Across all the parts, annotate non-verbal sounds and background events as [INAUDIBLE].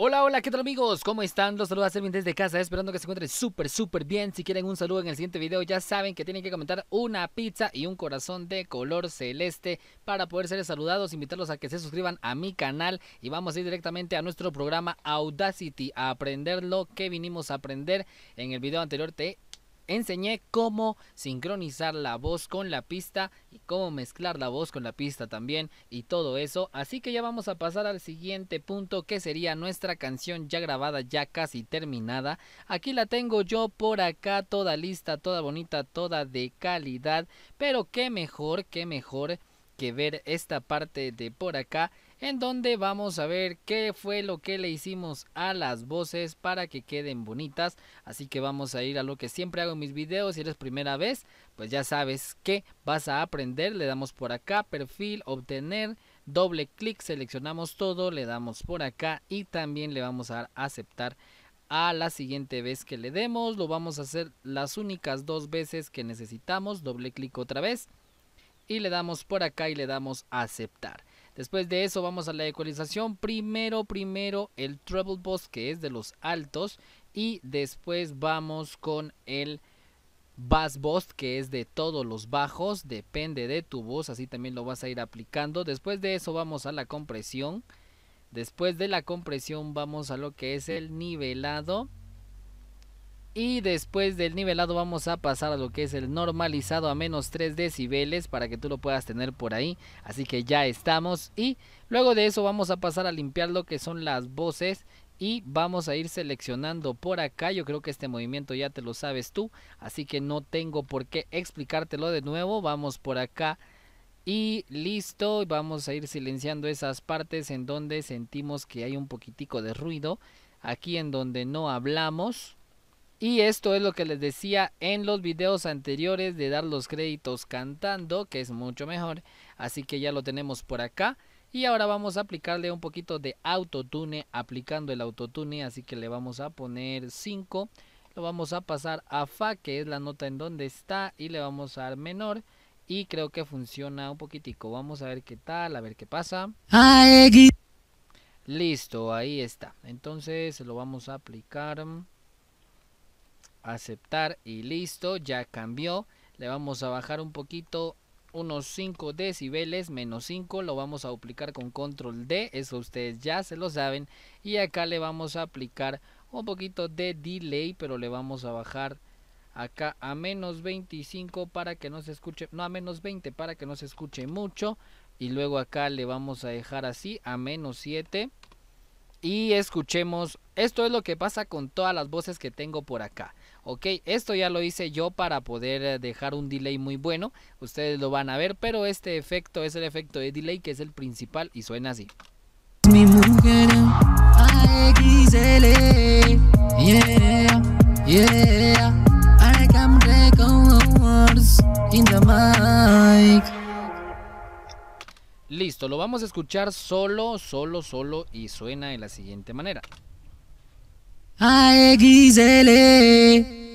Hola, hola, ¿qué tal amigos? ¿Cómo están? Los saluda Servin desde casa, esperando que se encuentren súper, súper bien. Si quieren un saludo en el siguiente video, ya saben que tienen que comentar una pizza y un corazón de color celeste para poder ser saludados, invitarlos a que se suscriban a mi canal y vamos a ir directamente a nuestro programa Audacity a aprender lo que vinimos a aprender. En el video anterior te enseñé cómo sincronizar la voz con la pista y cómo mezclar la voz con la pista también y todo eso. Así que ya vamos a pasar al siguiente punto que sería nuestra canción ya grabada, ya casi terminada. Aquí la tengo yo por acá, toda lista, toda bonita, toda de calidad. Pero qué mejor, qué mejor que ver esta parte de por acá en donde vamos a ver qué fue lo que le hicimos a las voces para que queden bonitas. Así que vamos a ir a lo que siempre hago en mis videos. Si eres primera vez, pues ya sabes que vas a aprender. Le damos por acá, perfil, obtener, doble clic, seleccionamos todo, le damos por acá y también le vamos a dar aceptar a la siguiente vez que le demos. Lo vamos a hacer las únicas dos veces que necesitamos. Doble clic otra vez. Y le damos por acá y le damos aceptar. Después de eso vamos a la ecualización. Primero, primero el treble boss que es de los altos y después vamos con el bass boss que es de todos los bajos, depende de tu voz, así también lo vas a ir aplicando. Después de eso vamos a la compresión. Después de la compresión vamos a lo que es el nivelado y después del nivelado vamos a pasar a lo que es el normalizado a menos 3 decibeles para que tú lo puedas tener por ahí. Así que ya estamos. Y luego de eso vamos a pasar a limpiar lo que son las voces. Y vamos a ir seleccionando por acá. Yo creo que este movimiento ya te lo sabes tú. Así que no tengo por qué explicártelo de nuevo. Vamos por acá. Y listo, vamos a ir silenciando esas partes en donde sentimos que hay un poquitico de ruido. Aquí en donde no hablamos. Y esto es lo que les decía en los videos anteriores de dar los créditos cantando, que es mucho mejor. Así que ya lo tenemos por acá. Y ahora vamos a aplicarle un poquito de autotune, aplicando el autotune. Así que le vamos a poner 5. Lo vamos a pasar a Fa, que es la nota en donde está. Y le vamos a dar menor. Y creo que funciona un poquitico. Vamos a ver qué tal, a ver qué pasa. Listo, ahí está. Entonces lo vamos a aplicar aceptar y listo, ya cambió. Le vamos a bajar un poquito, unos 5 decibeles, menos 5, lo vamos a duplicar con control D, eso ustedes ya se lo saben. Y acá le vamos a aplicar un poquito de delay, pero le vamos a bajar acá a menos 25 para que no se escuche, no a menos 20 para que no se escuche mucho. Y luego acá le vamos a dejar así a menos 7 y escuchemos. Esto es lo que pasa con todas las voces que tengo por acá. Ok, esto ya lo hice yo para poder eh, dejar un delay muy bueno. Ustedes lo van a ver, pero este efecto es el efecto de delay que es el principal y suena así. Listo, lo vamos a escuchar solo, solo, solo y suena de la siguiente manera. AXL,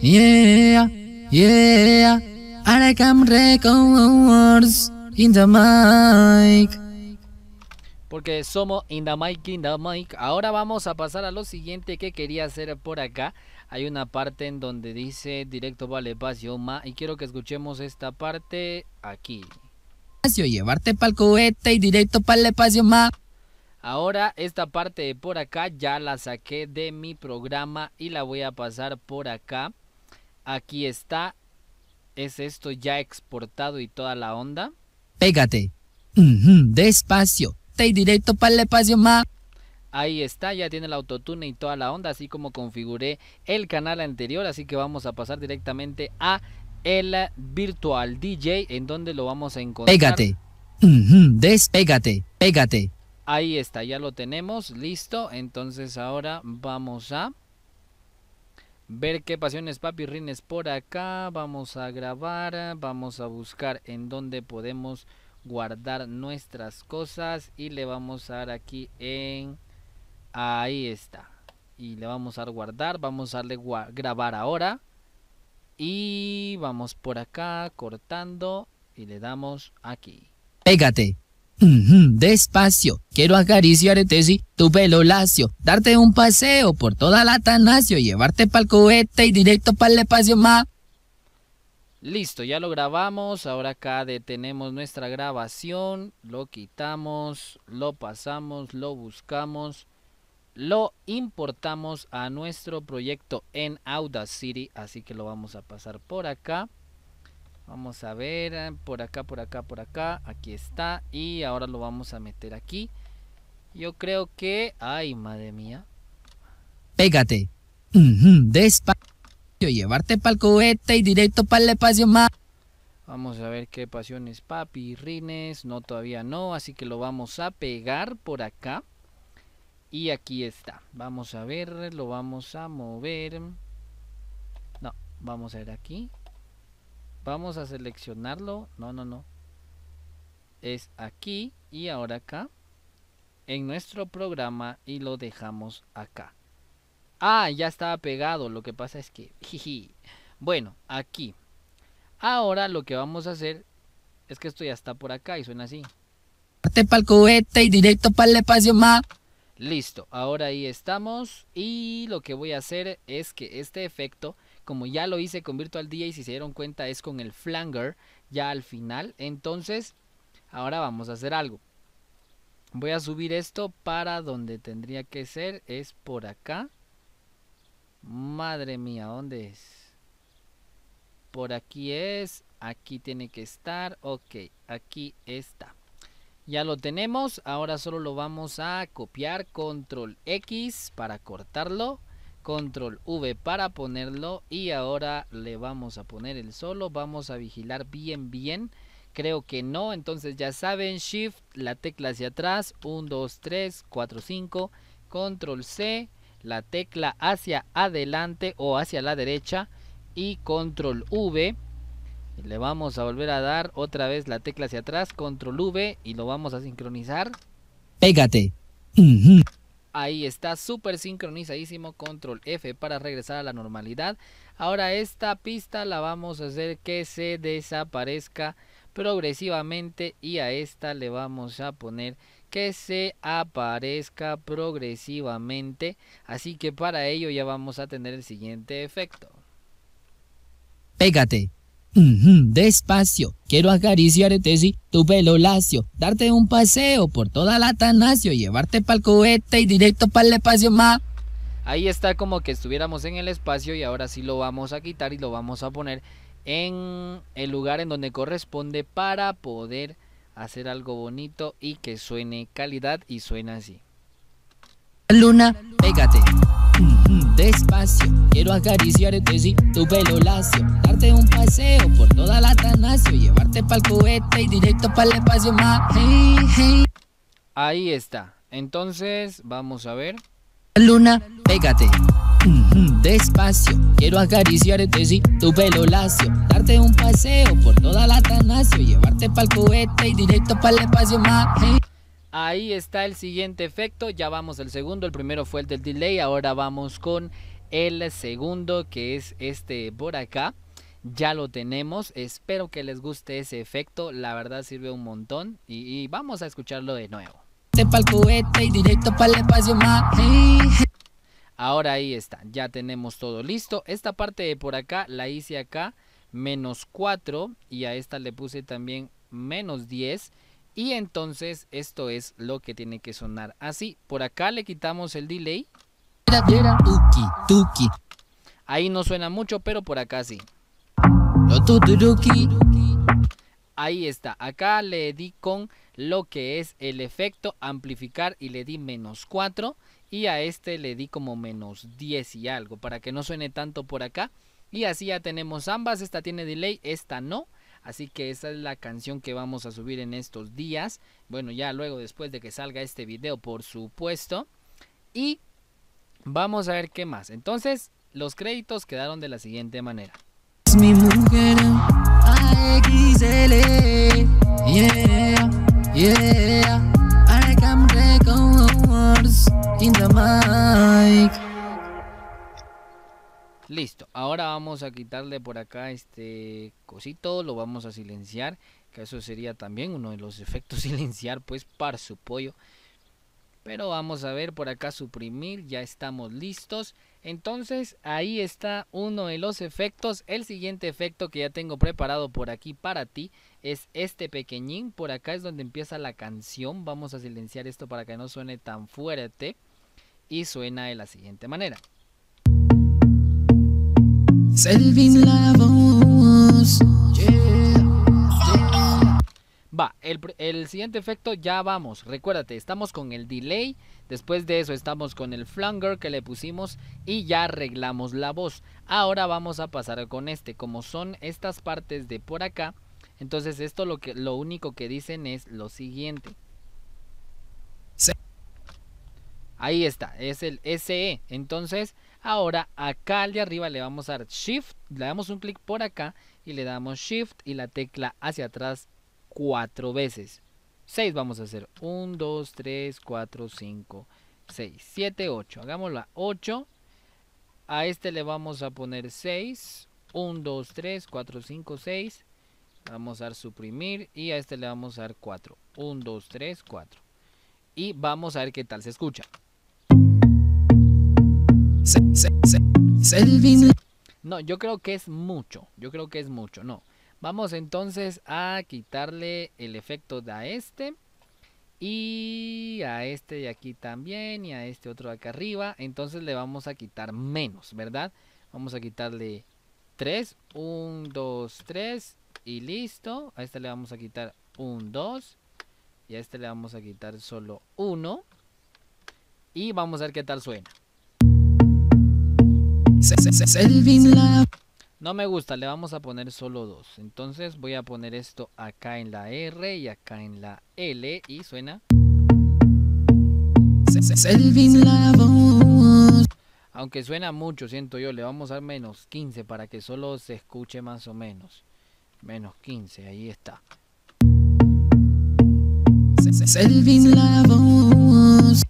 yeah, yeah. Aracam Records in the mic. Porque somos in the mic, in the mic. Ahora vamos a pasar a lo siguiente que quería hacer por acá. Hay una parte en donde dice directo vale espacio ma y quiero que escuchemos esta parte aquí. Llevarte pa'l cohete y directo pa'l espacio ma. Ahora esta parte de por acá ya la saqué de mi programa y la voy a pasar por acá. Aquí está. Es esto ya exportado y toda la onda. Pégate. Despacio. Te directo para el espacio más. Ahí está, ya tiene el autotune y toda la onda, así como configuré el canal anterior, así que vamos a pasar directamente a el virtual DJ en donde lo vamos a encontrar. Pégate. Despégate. Pégate. Ahí está, ya lo tenemos, listo. Entonces ahora vamos a ver qué pasiones papi rines por acá. Vamos a grabar, vamos a buscar en dónde podemos guardar nuestras cosas y le vamos a dar aquí en... Ahí está. Y le vamos a dar guardar, vamos a darle grabar ahora. Y vamos por acá cortando y le damos aquí. Pégate. Despacio, quiero acariciarte este sí, tu pelo lacio, darte un paseo por toda la Atanasio, llevarte pa'l cohete y directo pa'l espacio más. Listo, ya lo grabamos, ahora acá detenemos nuestra grabación, lo quitamos, lo pasamos, lo buscamos, lo importamos a nuestro proyecto en Audacity, así que lo vamos a pasar por acá. Vamos a ver, ah, por acá, por acá, por acá. Aquí está. Y ahora lo vamos a meter aquí. Yo creo que... Ay, madre mía. Pégate. Yo Llevarte para el cohete y directo para el espacio más. Vamos a ver qué pasiones, papi, rines. No, todavía no. Así que lo vamos a pegar por acá. Y aquí está. Vamos a ver, lo vamos a mover. No, vamos a ver aquí. Vamos a seleccionarlo. No, no, no. Es aquí y ahora acá. En nuestro programa y lo dejamos acá. Ah, ya estaba pegado. Lo que pasa es que... Bueno, aquí. Ahora lo que vamos a hacer es que esto ya está por acá y suena así. Para el cubete y directo para el espacio más. Listo, ahora ahí estamos y lo que voy a hacer es que este efecto como ya lo hice con Virtual DJ, si se dieron cuenta es con el flanger ya al final. Entonces, ahora vamos a hacer algo. Voy a subir esto para donde tendría que ser, es por acá. Madre mía, ¿dónde es? Por aquí es, aquí tiene que estar, ok, aquí está. Ya lo tenemos, ahora solo lo vamos a copiar, control X para cortarlo control V para ponerlo y ahora le vamos a poner el solo, vamos a vigilar bien bien, creo que no, entonces ya saben, shift, la tecla hacia atrás, 1, 2, 3, 4, 5, control C, la tecla hacia adelante o hacia la derecha y control V, le vamos a volver a dar otra vez la tecla hacia atrás, control V y lo vamos a sincronizar. Pégate. Ahí está, súper sincronizadísimo. Control F para regresar a la normalidad. Ahora esta pista la vamos a hacer que se desaparezca progresivamente y a esta le vamos a poner que se aparezca progresivamente. Así que para ello ya vamos a tener el siguiente efecto. Pégate despacio, quiero acariciarte, este sí, tu pelo lacio, darte un paseo por toda la Tanacio, llevarte pa'l cohete y directo para el espacio más. Ahí está como que estuviéramos en el espacio y ahora sí lo vamos a quitar y lo vamos a poner en el lugar en donde corresponde para poder hacer algo bonito y que suene calidad y suena así. Luna, pégate. Despacio, quiero acariciarte, si tu pelo lacio. Darte un paseo por toda la Tanacio. Llevarte pa'l cubete y directo pa'l espacio más. Hey, hey. Ahí está. Entonces, vamos a ver. Luna, pégate. Despacio, quiero acariciarte, si tu pelo lacio. Darte un paseo por toda la Tanacio. Llevarte pa'l cubete y directo pa'l espacio más. Ahí está el siguiente efecto, ya vamos al segundo, el primero fue el del delay, ahora vamos con el segundo que es este por acá. Ya lo tenemos, espero que les guste ese efecto, la verdad sirve un montón y, vamos a escucharlo de nuevo. Este ahora ahí está, ya tenemos todo listo. Esta parte de por acá la hice acá, menos 4 y a esta le puse también menos 10 y entonces esto es lo que tiene que sonar así. Por acá le quitamos el delay. Ahí no suena mucho, pero por acá sí. Ahí está. Acá le di con lo que es el efecto amplificar y le di menos 4 y a este le di como menos 10 y algo para que no suene tanto por acá. Y así ya tenemos ambas. Esta tiene delay, esta no. Así que esa es la canción que vamos a subir en estos días. Bueno, ya luego después de que salga este video, por supuesto. Y vamos a ver qué más. Entonces, los créditos quedaron de la siguiente manera. mi mujer, Ahora vamos a quitarle por acá este cosito, lo vamos a silenciar, que eso sería también uno de los efectos [LAUGHS] silenciar pues para su pollo. Pero vamos a ver por acá suprimir, ya estamos listos. Entonces ahí está uno de los efectos. El siguiente efecto que ya tengo preparado por aquí para ti es este pequeñín. Por acá es donde empieza la canción. Vamos a silenciar esto para que no suene tan fuerte. Y suena de la siguiente manera. Selvin la voz. Va, el, siguiente efecto ya vamos. Recuérdate, estamos con el delay. Después de eso estamos con el flanger que le pusimos y ya arreglamos la voz. Ahora vamos a pasar con este. Como son estas partes de por acá, entonces esto lo, que, lo único que dicen es lo siguiente. Ahí está, es el SE. Entonces Ahora acá al de arriba le vamos a dar Shift, le damos un clic por acá y le damos Shift y la tecla hacia atrás cuatro veces. 6 vamos a hacer. 1, 2, 3, 4, 5, 6, 7, 8. Hagámosla 8. A este le vamos a poner 6. 1, 2, 3, 4, 5, 6. Vamos a dar suprimir y a este le vamos a dar 4. 1, 2, 3, 4. Y vamos a ver qué tal se escucha. No, yo creo que es mucho. Yo creo que es mucho. No. Vamos entonces a quitarle el efecto a este. Y a este de aquí también. Y a este otro de acá arriba. Entonces le vamos a quitar menos, ¿verdad? Vamos a quitarle 3. 1, 2, 3. Y listo. A este le vamos a quitar un 2. Y a este le vamos a quitar solo Uno Y vamos a ver qué tal suena. No me gusta, le vamos a poner solo dos. Entonces voy a poner esto acá en la R y acá en la L y suena. Aunque suena mucho, siento yo, le vamos a dar menos 15 para que solo se escuche más o menos. Menos 15, ahí está.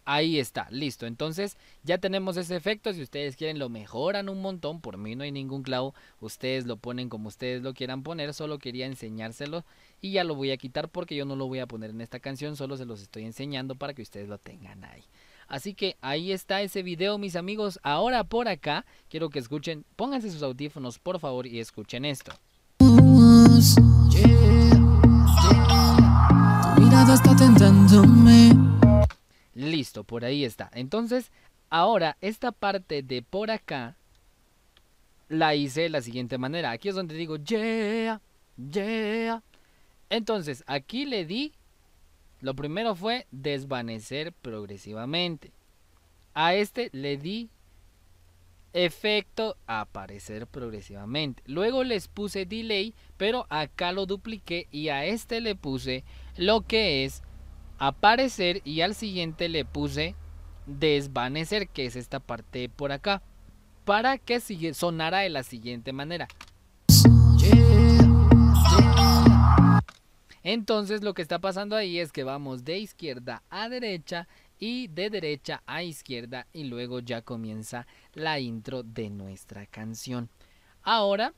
Ahí está, listo. Entonces ya tenemos ese efecto. Si ustedes quieren lo mejoran un montón. Por mí no hay ningún clavo. Ustedes lo ponen como ustedes lo quieran poner. Solo quería enseñárselo. Y ya lo voy a quitar porque yo no lo voy a poner en esta canción. Solo se los estoy enseñando para que ustedes lo tengan ahí. Así que ahí está ese video, mis amigos. Ahora por acá quiero que escuchen. Pónganse sus audífonos, por favor, y escuchen esto. está Listo, por ahí está. Entonces, ahora esta parte de por acá la hice de la siguiente manera. Aquí es donde digo, yeah, yeah. Entonces, aquí le di, lo primero fue desvanecer progresivamente. A este le di efecto aparecer progresivamente. Luego les puse delay, pero acá lo dupliqué y a este le puse lo que es aparecer y al siguiente le puse desvanecer, que es esta parte por acá, para que sonara de la siguiente manera. Entonces lo que está pasando ahí es que vamos de izquierda a derecha y de derecha a izquierda y luego ya comienza la intro de nuestra canción. Ahora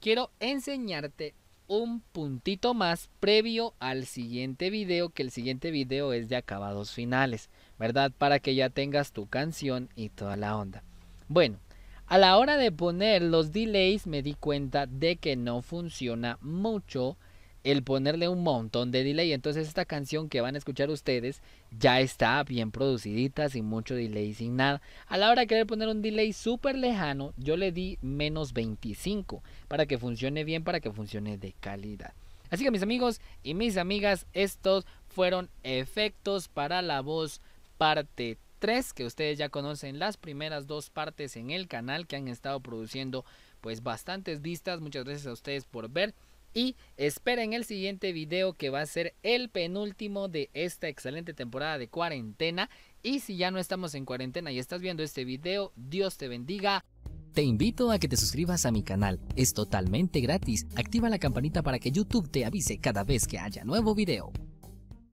quiero enseñarte un puntito más previo al siguiente video, que el siguiente video es de acabados finales, ¿verdad? Para que ya tengas tu canción y toda la onda. Bueno, a la hora de poner los delays me di cuenta de que no funciona mucho el ponerle un montón de delay. Entonces esta canción que van a escuchar ustedes ya está bien producidita, sin mucho delay, sin nada. A la hora de querer poner un delay súper lejano, yo le di menos 25 para que funcione bien, para que funcione de calidad. Así que mis amigos y mis amigas, estos fueron efectos para la voz parte 3 que ustedes ya conocen las primeras dos partes en el canal que han estado produciendo pues bastantes vistas. Muchas gracias a ustedes por ver. Y esperen el siguiente video que va a ser el penúltimo de esta excelente temporada de cuarentena. Y si ya no estamos en cuarentena y estás viendo este video, Dios te bendiga. Te invito a que te suscribas a mi canal, es totalmente gratis. Activa la campanita para que YouTube te avise cada vez que haya nuevo video.